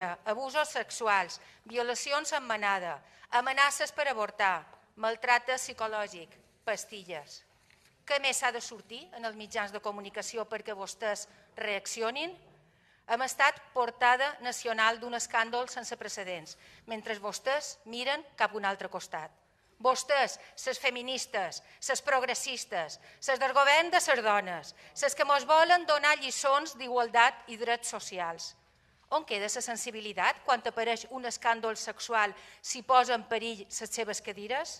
abusos sexuals, violacions amb manada, amenaces per avortar, maltracte psicològic, pastilles. Què més s'ha de sortir en els mitjans de comunicació perquè vostès reaccionin? Hem estat portada nacional d'un escàndol sense precedents, mentre vostès miren cap a un altre costat. Vostès, ses feministes, ses progressistes, ses del govern de ses dones, ses que mos volen donar lliçons d'igualtat i drets socials – on queda la sensibilitat quan apareix un escàndol sexual si posa en perill les seves cadires?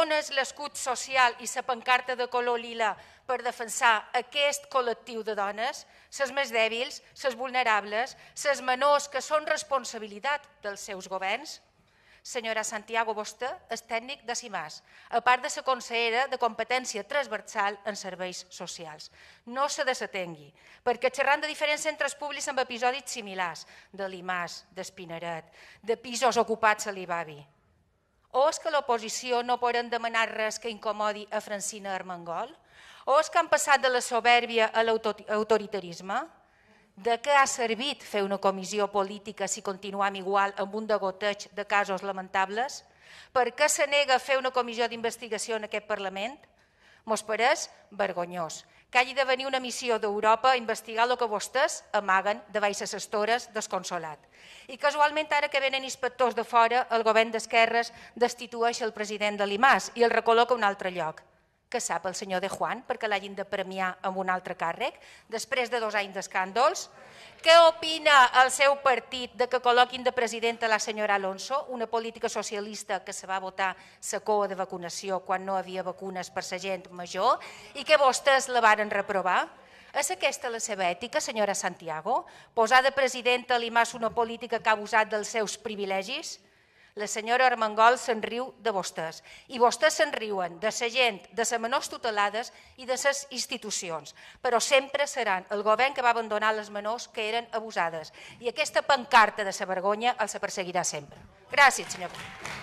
On és l'escut social i la pancarta de color lila per defensar aquest col·lectiu de dones, les més dèbils, les vulnerables, les menors que són responsabilitat dels seus governs? Senyora Santiago Bosta, és tècnic de CIMAS, a part de ser consellera de competència transversal en serveis socials. No se desatengui, perquè xerrant de diferents centres públics amb episodis similars, de l'IMAS, d'Espinaret, de pisos ocupats a l'Ibavi. O és que l'oposició no poden demanar res que incomodi a Francina Armengol? O és que han passat de la soberbia a l'autoritarisme? Autor de què ha servit fer una comissió política si continuam igual amb un degoteig de casos lamentables? Per què se nega a fer una comissió d'investigació en aquest Parlament? Mos pareix vergonyós que hagi de venir una missió d'Europa a investigar el que vostès amaguen de baixes estores desconsolat. I casualment ara que venen inspectors de fora, el govern d'Esquerres destitueix el president de l'IMAS i el recol·loca a un altre lloc que sap el senyor De Juan perquè l'hagin de premiar amb un altre càrrec, després de dos anys d'escàndols? Què opina el seu partit de que col·loquin de presidenta la senyora Alonso, una política socialista que se va votar la coa de vacunació quan no havia vacunes per la gent major i que vostès la varen reprovar? És aquesta la seva ètica, senyora Santiago? Posar de presidenta l'IMAS una política que ha abusat dels seus privilegis? La senyora Armengol se'n riu de vostès i vostès se'n riuen de la gent, de les menors tutelades i de les institucions. Però sempre seran el govern que va abandonar les menors que eren abusades. I aquesta pancarta de la vergonya els perseguirà sempre. Gràcies, senyor president.